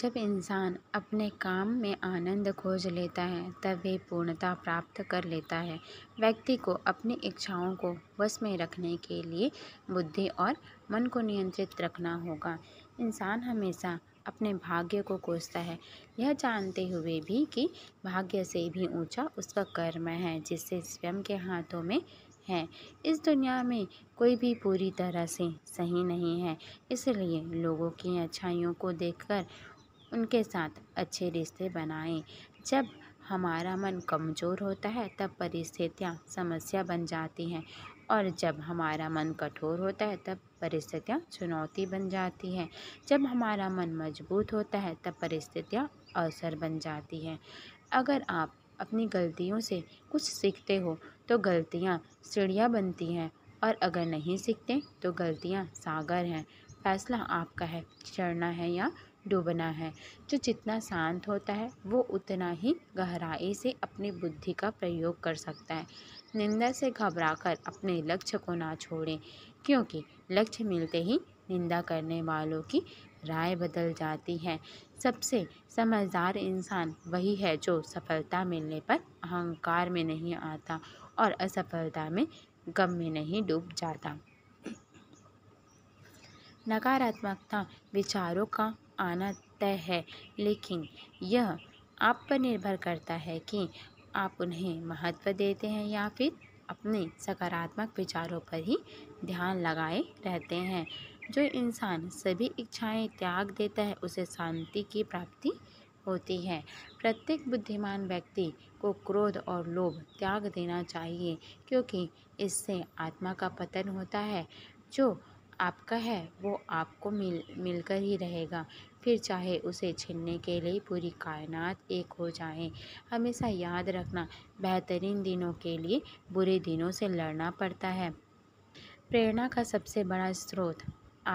जब इंसान अपने काम में आनंद खोज लेता है तब वे पूर्णता प्राप्त कर लेता है व्यक्ति को अपनी इच्छाओं को वश में रखने के लिए बुद्धि और मन को नियंत्रित रखना होगा इंसान हमेशा अपने भाग्य को कोसता है यह जानते हुए भी कि भाग्य से भी ऊंचा उसका कर्म है जिससे स्वयं के हाथों में है इस दुनिया में कोई भी पूरी तरह से सही नहीं है इसलिए लोगों की अच्छाइयों को देखकर उनके साथ अच्छे रिश्ते बनाएं जब हमारा मन कमज़ोर होता है तब परिस्थितियाँ समस्या बन जाती हैं और जब हमारा मन कठोर होता है तब परिस्थितियाँ चुनौती बन जाती हैं जब हमारा मन मजबूत होता है तब परिस्थितियाँ अवसर बन जाती हैं अगर आप अपनी गलतियों से कुछ सीखते हो तो गलतियाँ सीढ़ियाँ बनती हैं और अगर नहीं सीखते तो गलतियाँ सागर हैं फैसला आपका है चढ़ना है या डूबना है जो जितना शांत होता है वो उतना ही गहराई से अपनी बुद्धि का प्रयोग कर सकता है निंदा से घबराकर अपने लक्ष्य को ना छोड़ें क्योंकि लक्ष्य मिलते ही निंदा करने वालों की राय बदल जाती है सबसे समझदार इंसान वही है जो सफलता मिलने पर अहंकार में नहीं आता और असफलता में गम में नहीं डूब जाता नकारात्मकता विचारों का आना तय है लेकिन यह आप पर निर्भर करता है कि आप उन्हें महत्व देते हैं या फिर अपने सकारात्मक विचारों पर ही ध्यान लगाए रहते हैं जो इंसान सभी इच्छाएं त्याग देता है उसे शांति की प्राप्ति होती है प्रत्येक बुद्धिमान व्यक्ति को क्रोध और लोभ त्याग देना चाहिए क्योंकि इससे आत्मा का पतन होता है जो आपका है वो आपको मिल मिलकर ही रहेगा फिर चाहे उसे छीनने के लिए पूरी कायनात एक हो जाए हमेशा याद रखना बेहतरीन दिनों के लिए बुरे दिनों से लड़ना पड़ता है प्रेरणा का सबसे बड़ा स्रोत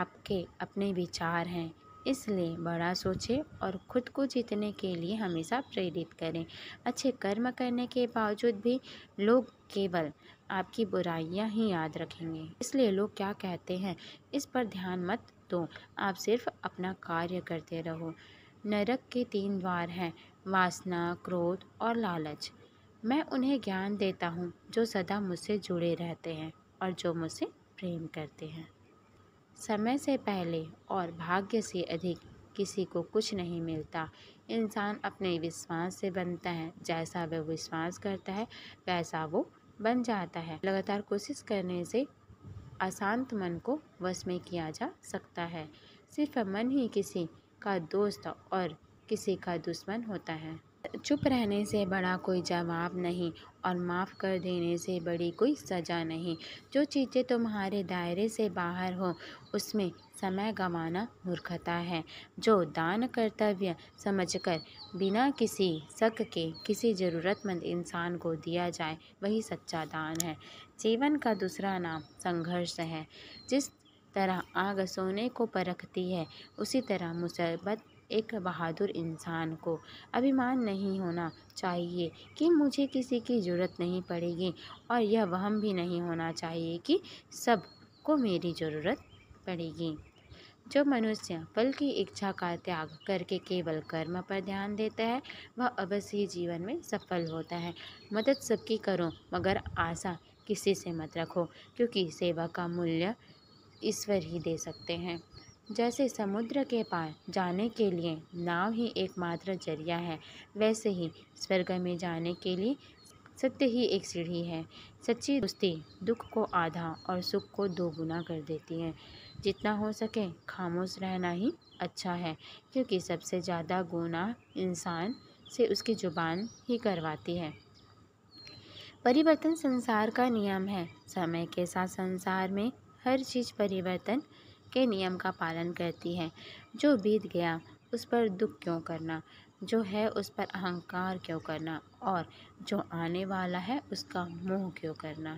आपके अपने विचार हैं इसलिए बड़ा सोचें और खुद को जीतने के लिए हमेशा प्रेरित करें अच्छे कर्म करने के बावजूद भी लोग केवल आपकी बुराइयां ही याद रखेंगे इसलिए लोग क्या कहते हैं इस पर ध्यान मत दो आप सिर्फ अपना कार्य करते रहो नरक के तीन द्वार हैं वासना क्रोध और लालच मैं उन्हें ज्ञान देता हूँ जो सदा मुझसे जुड़े रहते हैं और जो मुझसे प्रेम करते हैं समय से पहले और भाग्य से अधिक किसी को कुछ नहीं मिलता इंसान अपने विश्वास से बनता है जैसा वह विश्वास करता है वैसा वो बन जाता है लगातार कोशिश करने से अशांत मन को वश में किया जा सकता है सिर्फ मन ही किसी का दोस्त और किसी का दुश्मन होता है चुप रहने से बड़ा कोई जवाब नहीं और माफ़ कर देने से बड़ी कोई सज़ा नहीं जो चीज़ें तुम्हारे दायरे से बाहर हो उसमें समय गंवाना मूर्खता है जो दान कर्तव्य समझकर बिना किसी शक के किसी ज़रूरतमंद इंसान को दिया जाए वही सच्चा दान है जीवन का दूसरा नाम संघर्ष है जिस तरह आग सोने को परखती है उसी तरह मुसीबत एक बहादुर इंसान को अभिमान नहीं होना चाहिए कि मुझे किसी की ज़रूरत नहीं पड़ेगी और यह वहम भी नहीं होना चाहिए कि सब को मेरी ज़रूरत पड़ेगी जो मनुष्य फल की इच्छा का त्याग करके केवल कर्म पर ध्यान देता है वह अवश्य ही जीवन में सफल होता है मदद सबकी करो मगर आशा किसी से मत रखो क्योंकि सेवा का मूल्य ईश्वर ही दे सकते हैं जैसे समुद्र के पार जाने के लिए नाव ही एकमात्र जरिया है वैसे ही स्वर्ग में जाने के लिए सत्य ही एक सीढ़ी है सच्ची दोस्ती दुख को आधा और सुख को दोगुना कर देती है जितना हो सके खामोश रहना ही अच्छा है क्योंकि सबसे ज़्यादा गुना इंसान से उसकी ज़ुबान ही करवाती है परिवर्तन संसार का नियम है समय के साथ संसार में हर चीज़ परिवर्तन के नियम का पालन करती है जो बीत गया उस पर दुख क्यों करना जो है उस पर अहंकार क्यों करना और जो आने वाला है उसका मोह क्यों करना